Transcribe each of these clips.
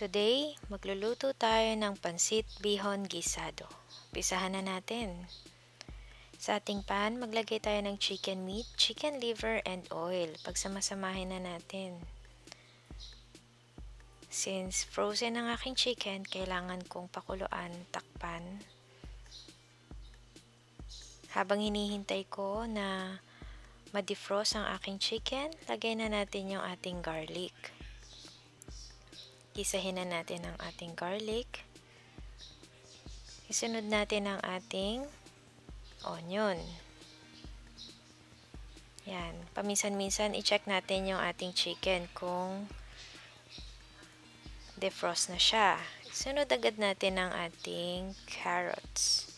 Today, magluluto tayo ng pansit bihon gisado. Pisahan na natin. Sa ating pan, maglagay tayo ng chicken meat, chicken liver, and oil. Pagsamasamahin na natin. Since frozen ang aking chicken, kailangan kong pakuluan, takpan. Habang hinihintay ko na ma-defrost ang aking chicken, lagay na natin yung ating garlic. Isahin na natin ang ating garlic. Isunod natin ang ating onion. Yan. Paminsan-minsan, i-check natin yung ating chicken kung defrost na siya. Sunod agad natin ang ating carrots.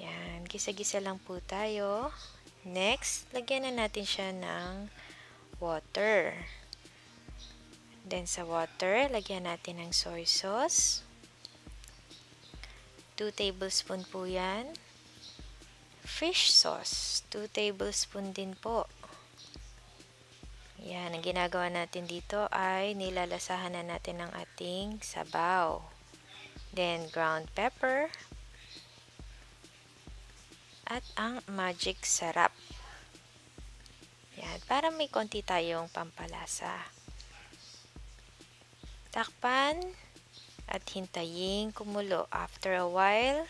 Yan. Gisa-gisa lang po tayo. Next, lagyan na natin siya ng water. Then sa water, lagyan natin ng soy sauce. 2 tablespoon po yan. Fish sauce, 2 tablespoon din po. Yan, ang ginagawa natin dito ay nilalasahan na natin ang ating sabaw. Then ground pepper. At ang magic sarap. Yan, para may konti tayong pampalasa. Takpan at hintayin kumulo. After a while,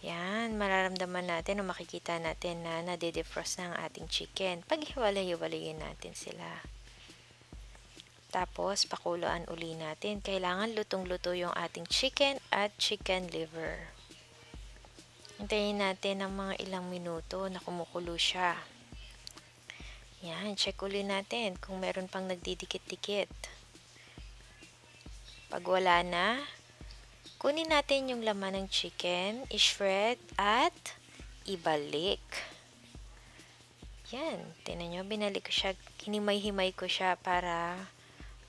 yan, mararamdaman natin o makikita natin na nadedefrost na ang ating chicken. Paghiwalay-hiwalayin natin sila. Tapos, pakuloan uli natin. Kailangan lutong-luto yung ating chicken at chicken liver. Hintayin natin ng mga ilang minuto na kumukulo siya. Yan, check uli natin kung meron pang nagdidikit-dikit. Pag wala na, kunin natin yung laman ng chicken, i-shred at ibalik. Yan, tinan nyo, binalik ko siya, hinimay-himay ko siya para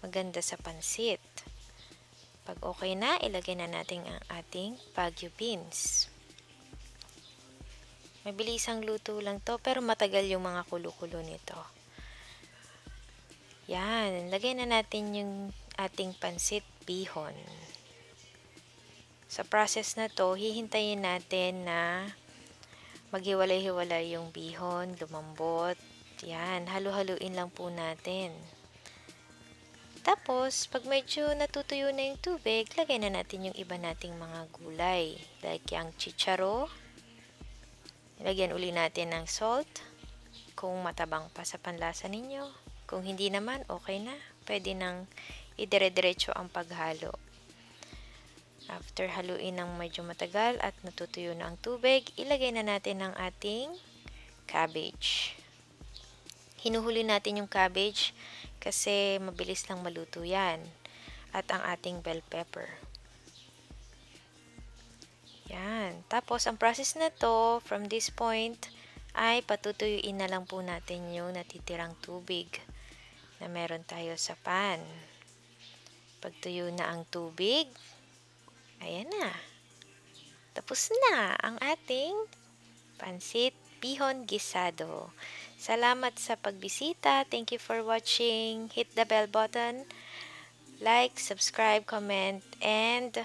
maganda sa pansit. Pag okay na, ilagay na natin ang ating pagyo beans. Mabilisang luto lang to, pero matagal yung mga kulukulo nito. Yan, lagay na natin yung ating pansit bihon. Sa process na to, hihintayin natin na maghiwalay-hiwalay yung bihon, lumambot. Yan, halu-haluin lang po natin. Tapos, pag medyo natutuyo na yung tubig, lagay na natin yung iba nating mga gulay. Like yung chicharo. Lagyan uli natin ng salt. Kung matabang pa sa panlasa ninyo. Kung hindi naman, okay na. Pwede nang idire-diretso ang paghalo. After haluin ng medyo matagal at natutuyo na ang tubig, ilagay na natin ang ating cabbage. Hinuhuli natin yung cabbage kasi mabilis lang maluto yan. At ang ating bell pepper. Yan. Tapos, ang process na to, from this point, ay patutuyuin na lang po natin yung natitirang tubig na meron tayo sa pan. Pagtuyo na ang tubig. Ayan na. Tapos na ang ating pansit bihon gisado. Salamat sa pagbisita. Thank you for watching. Hit the bell button. Like, subscribe, comment, and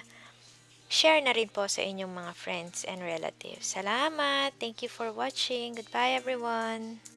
share na rin po sa inyong mga friends and relatives. Salamat. Thank you for watching. Goodbye everyone.